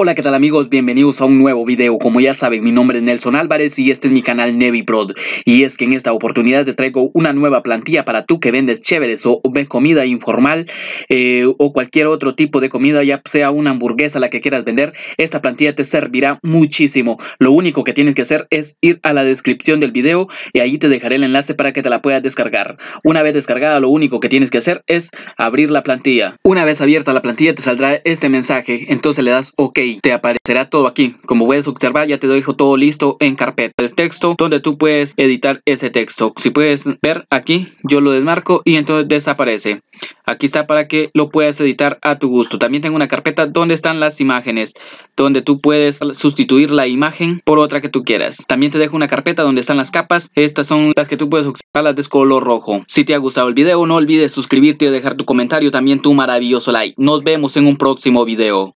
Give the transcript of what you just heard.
Hola qué tal amigos, bienvenidos a un nuevo video, como ya saben mi nombre es Nelson Álvarez y este es mi canal Prod. y es que en esta oportunidad te traigo una nueva plantilla para tú que vendes chéveres o, comida informal eh, o cualquier otro tipo de comida, ya sea una hamburguesa la que quieras vender, esta plantilla te servirá muchísimo, lo único que tienes que hacer es ir a la descripción del video y ahí te dejaré el enlace para que te la puedas descargar, una vez descargada lo único que tienes que hacer es abrir la plantilla, una vez abierta la plantilla te saldrá este mensaje, entonces le das ok te aparecerá todo aquí. Como puedes observar, ya te dejo todo listo en carpeta. El texto donde tú puedes editar ese texto. Si puedes ver aquí, yo lo desmarco y entonces desaparece. Aquí está para que lo puedas editar a tu gusto. También tengo una carpeta donde están las imágenes, donde tú puedes sustituir la imagen por otra que tú quieras. También te dejo una carpeta donde están las capas. Estas son las que tú puedes observar, las de color rojo. Si te ha gustado el video, no olvides suscribirte y dejar tu comentario. También tu maravilloso like. Nos vemos en un próximo video.